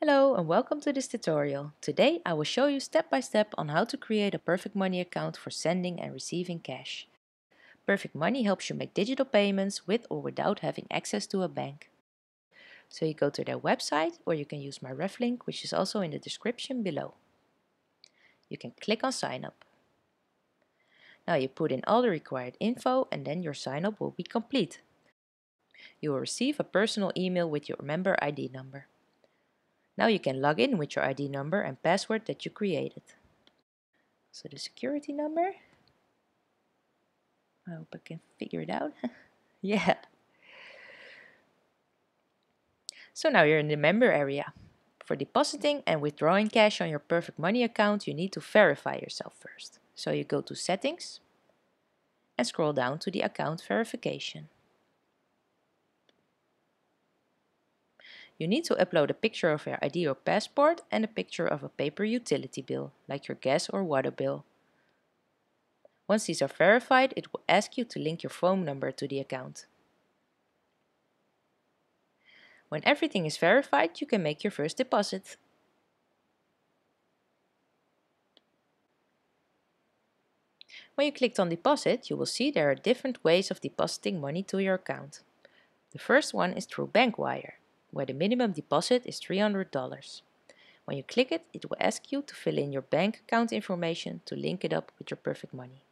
Hello and welcome to this tutorial. Today I will show you step by step on how to create a Perfect Money account for sending and receiving cash. Perfect Money helps you make digital payments with or without having access to a bank. So you go to their website or you can use my ref link which is also in the description below. You can click on sign up. Now you put in all the required info and then your sign up will be complete. You will receive a personal email with your member ID number. Now you can log in with your ID number and password that you created. So the security number, I hope I can figure it out. yeah. So now you're in the member area. For depositing and withdrawing cash on your Perfect Money account, you need to verify yourself first. So you go to Settings and scroll down to the Account Verification. You need to upload a picture of your ID or passport and a picture of a paper utility bill, like your gas or water bill. Once these are verified, it will ask you to link your phone number to the account. When everything is verified, you can make your first deposit. When you clicked on deposit, you will see there are different ways of depositing money to your account. The first one is through bank wire where the minimum deposit is $300. When you click it, it will ask you to fill in your bank account information to link it up with your Perfect Money.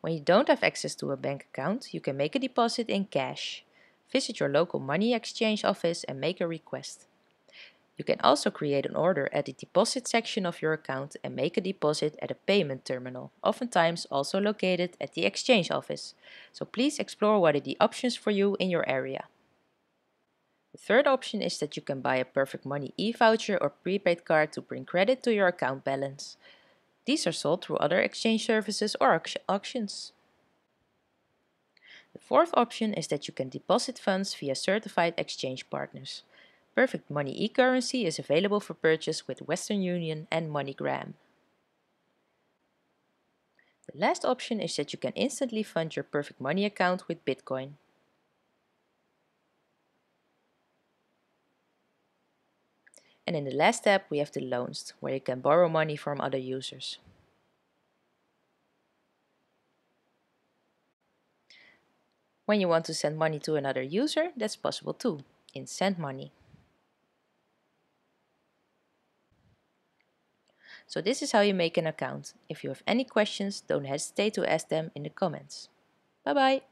When you don't have access to a bank account, you can make a deposit in cash. Visit your local money exchange office and make a request. You can also create an order at the deposit section of your account and make a deposit at a payment terminal, oftentimes also located at the exchange office. So please explore what are the options for you in your area. The third option is that you can buy a Perfect Money e-voucher or prepaid card to bring credit to your account balance. These are sold through other exchange services or auctions. The fourth option is that you can deposit funds via certified exchange partners. Perfect Money e-currency is available for purchase with Western Union and MoneyGram. The last option is that you can instantly fund your Perfect Money account with Bitcoin. And in the last step, we have the loans, where you can borrow money from other users. When you want to send money to another user, that's possible too, in Send Money. So this is how you make an account. If you have any questions, don't hesitate to ask them in the comments. Bye bye!